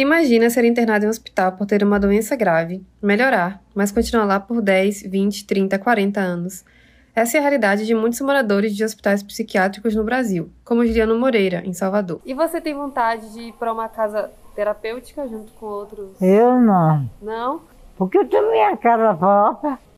Imagina ser internado em um hospital por ter uma doença grave, melhorar, mas continuar lá por 10, 20, 30, 40 anos. Essa é a realidade de muitos moradores de hospitais psiquiátricos no Brasil, como Juliano Moreira, em Salvador. E você tem vontade de ir para uma casa terapêutica junto com outros? Eu não. Não? Porque eu tenho minha casa própria.